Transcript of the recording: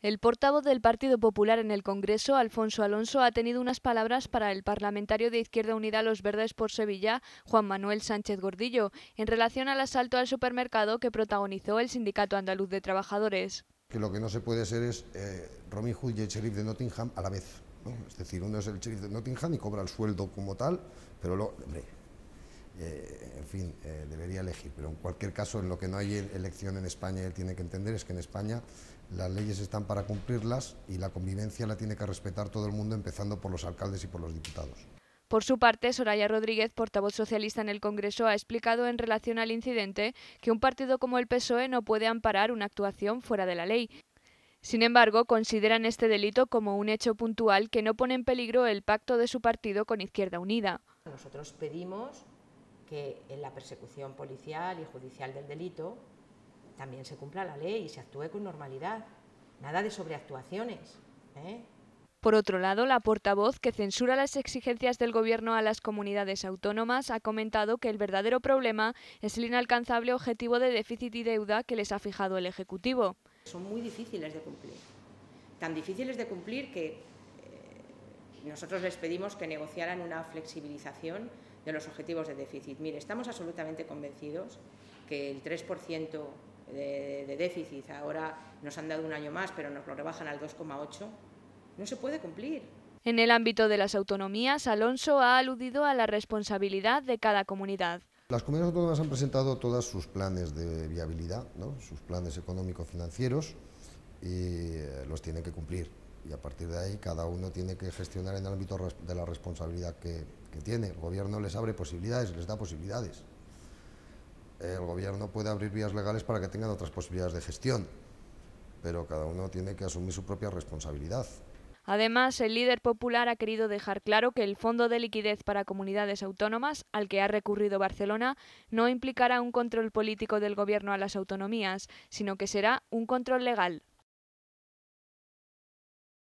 El portavoz del Partido Popular en el Congreso, Alfonso Alonso, ha tenido unas palabras para el parlamentario de Izquierda Unida Los Verdes por Sevilla, Juan Manuel Sánchez Gordillo, en relación al asalto al supermercado que protagonizó el Sindicato Andaluz de Trabajadores. Que lo que no se puede ser es eh, Hood y el sheriff de Nottingham a la vez. Es decir, uno es el sheriff de Nottingham y cobra el sueldo como tal, pero lo, eh, en fin, eh, debería elegir. Pero en cualquier caso, en lo que no hay elección en España, él tiene que entender es que en España las leyes están para cumplirlas y la convivencia la tiene que respetar todo el mundo, empezando por los alcaldes y por los diputados. Por su parte, Soraya Rodríguez, portavoz socialista en el Congreso, ha explicado en relación al incidente que un partido como el PSOE no puede amparar una actuación fuera de la ley. Sin embargo, consideran este delito como un hecho puntual que no pone en peligro el pacto de su partido con Izquierda Unida. Nosotros pedimos que en la persecución policial y judicial del delito también se cumpla la ley y se actúe con normalidad. Nada de sobreactuaciones. ¿eh? Por otro lado, la portavoz que censura las exigencias del Gobierno a las comunidades autónomas ha comentado que el verdadero problema es el inalcanzable objetivo de déficit y deuda que les ha fijado el Ejecutivo. Son muy difíciles de cumplir. Tan difíciles de cumplir que eh, nosotros les pedimos que negociaran una flexibilización de los objetivos de déficit. Mire, estamos absolutamente convencidos que el 3% de, déficit, ahora nos han dado un año más, pero nos lo rebajan al 2,8, no se puede cumplir. En el ámbito de las autonomías, Alonso ha aludido a la responsabilidad de cada comunidad. Las comunidades autónomas han presentado todos sus planes de viabilidad, sus planes económico-financieros, y eh, los tienen que cumplir y a partir de ahí cada uno tiene que gestionar en el ámbito de la responsabilidad que, tiene. El gobierno les abre posibilidades, les da posibilidades. El gobierno puede abrir vías legales para que tengan otras posibilidades de gestión, pero cada uno tiene que asumir su propia responsabilidad. Además, el líder popular ha querido dejar claro que el Fondo de Liquidez para Comunidades Autónomas, al que ha recurrido Barcelona, no implicará un control político del Gobierno a las autonomías, sino que será un control legal.